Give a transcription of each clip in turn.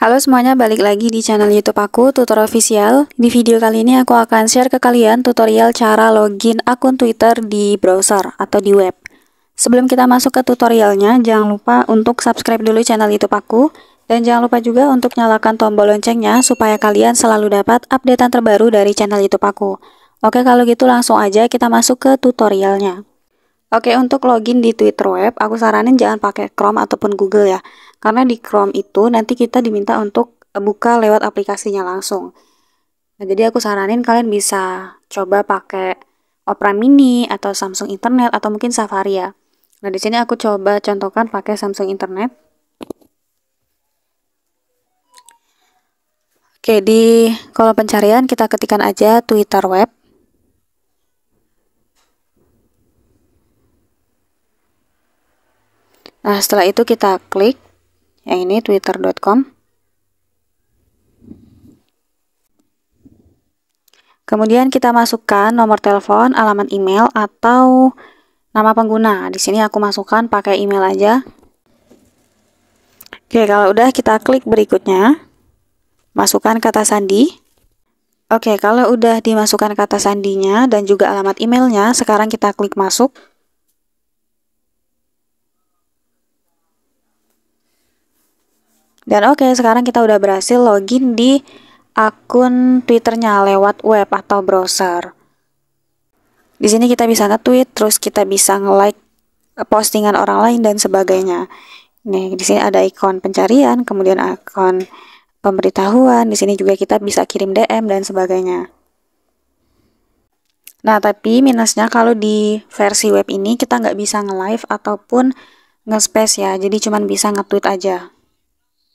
Halo semuanya, balik lagi di channel YouTube aku, Tutor Official. Di video kali ini aku akan share ke kalian tutorial cara login akun Twitter di browser atau di web. Sebelum kita masuk ke tutorialnya, jangan lupa untuk subscribe dulu channel YouTube aku dan jangan lupa juga untuk nyalakan tombol loncengnya supaya kalian selalu dapat updatean terbaru dari channel YouTube aku. Oke, kalau gitu langsung aja kita masuk ke tutorialnya. Oke, untuk login di Twitter Web, aku saranin jangan pakai Chrome ataupun Google ya. Karena di Chrome itu nanti kita diminta untuk e, buka lewat aplikasinya langsung. Nah, jadi aku saranin kalian bisa coba pakai Opera Mini atau Samsung Internet atau mungkin Safari ya. Nah, di sini aku coba contohkan pakai Samsung Internet. Oke, di kolom pencarian kita ketikkan aja Twitter Web. Nah, setelah itu kita klik yang ini twitter.com. Kemudian kita masukkan nomor telepon, alamat email atau nama pengguna. Di sini aku masukkan pakai email aja. Oke, kalau udah kita klik berikutnya. Masukkan kata sandi. Oke, kalau udah dimasukkan kata sandinya dan juga alamat emailnya, sekarang kita klik masuk. Dan oke, okay, sekarang kita udah berhasil login di akun Twitternya lewat web atau browser. Di sini kita bisa nge-tweet, terus kita bisa nge-like eh, postingan orang lain dan sebagainya. Nih, di sini ada ikon pencarian, kemudian ikon pemberitahuan. Di sini juga kita bisa kirim DM dan sebagainya. Nah, tapi minusnya kalau di versi web ini kita nggak bisa nge-live ataupun nge-space ya. Jadi cuma bisa nge-tweet aja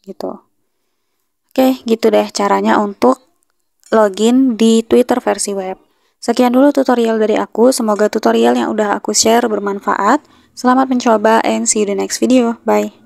gitu. Oke, gitu deh caranya untuk login di Twitter versi web. Sekian dulu tutorial dari aku, semoga tutorial yang udah aku share bermanfaat. Selamat mencoba and see you the next video. Bye.